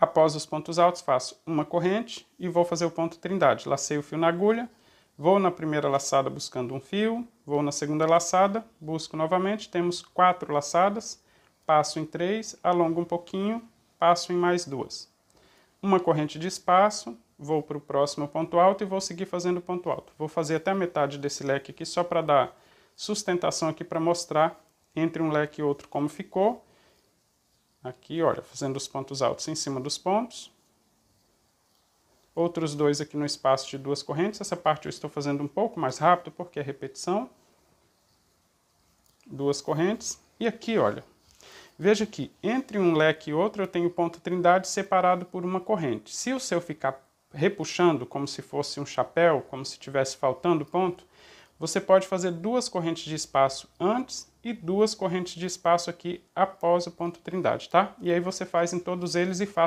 Após os pontos altos, faço uma corrente e vou fazer o ponto trindade. Lacei o fio na agulha, vou na primeira laçada buscando um fio, vou na segunda laçada, busco novamente, temos quatro laçadas, passo em três, alongo um pouquinho, passo em mais duas. Uma corrente de espaço, vou para o próximo ponto alto e vou seguir fazendo ponto alto. Vou fazer até a metade desse leque aqui só para dar sustentação aqui para mostrar entre um leque e outro como ficou Aqui, olha, fazendo os pontos altos em cima dos pontos. Outros dois aqui no espaço de duas correntes. Essa parte eu estou fazendo um pouco mais rápido, porque é repetição. Duas correntes. E aqui, olha, Veja que entre um leque e outro eu tenho ponto trindade separado por uma corrente. Se o seu ficar repuxando como se fosse um chapéu, como se tivesse faltando ponto, você pode fazer duas correntes de espaço antes e duas correntes de espaço aqui após o ponto trindade, tá? E aí você faz em todos eles e faz